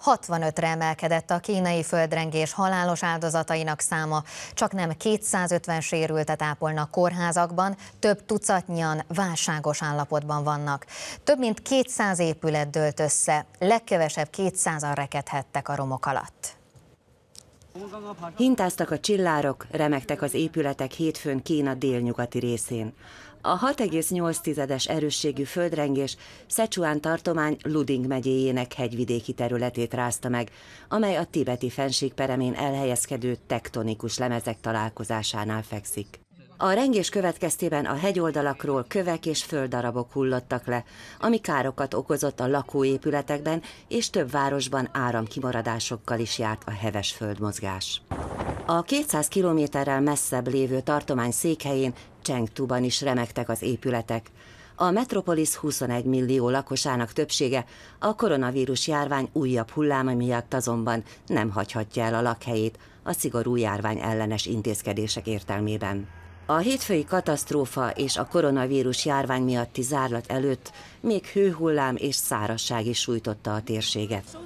65-re emelkedett a kínai földrengés halálos áldozatainak száma, csak nem 250 sérültet ápolnak kórházakban, több tucatnyian válságos állapotban vannak. Több mint 200 épület dőlt össze, legkevesebb 200-an rekedhettek a romok alatt. Hintáztak a csillárok, remektek az épületek hétfőn Kína délnyugati részén. A 6,8-es erősségű földrengés Szecsuán tartomány Luding megyéjének hegyvidéki területét rázta meg, amely a tibeti fenség peremén elhelyezkedő tektonikus lemezek találkozásánál fekszik. A rengés következtében a hegyoldalakról kövek és földdarabok hullottak le, ami károkat okozott a lakóépületekben, és több városban áramkimaradásokkal is járt a heves földmozgás. A 200 kilométerrel messzebb lévő tartomány székhelyén Csengtuban is remektek az épületek. A metropolis 21 millió lakosának többsége a koronavírus járvány újabb hulláma miatt azonban nem hagyhatja el a lakhelyét a szigorú járvány ellenes intézkedések értelmében. A hétfői katasztrófa és a koronavírus járvány miatti zárlat előtt még hőhullám és szárazság is sújtotta a térséget.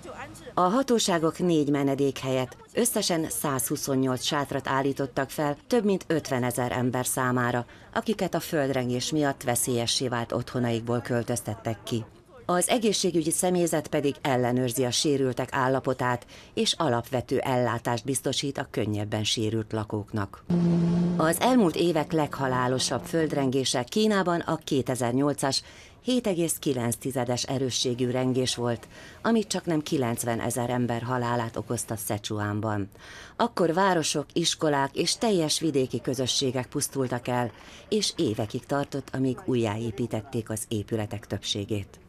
A hatóságok négy menedék helyett összesen 128 sátrat állítottak fel több mint 50 ezer ember számára, akiket a földrengés miatt veszélyessé vált otthonaikból költöztettek ki. Az egészségügyi személyzet pedig ellenőrzi a sérültek állapotát, és alapvető ellátást biztosít a könnyebben sérült lakóknak. Az elmúlt évek leghalálosabb földrengése Kínában a 2008-as 7,9-es erősségű rengés volt, amit csak nem 90 ezer ember halálát okozta Szecsuánban. Akkor városok, iskolák és teljes vidéki közösségek pusztultak el, és évekig tartott, amíg újjáépítették az épületek többségét.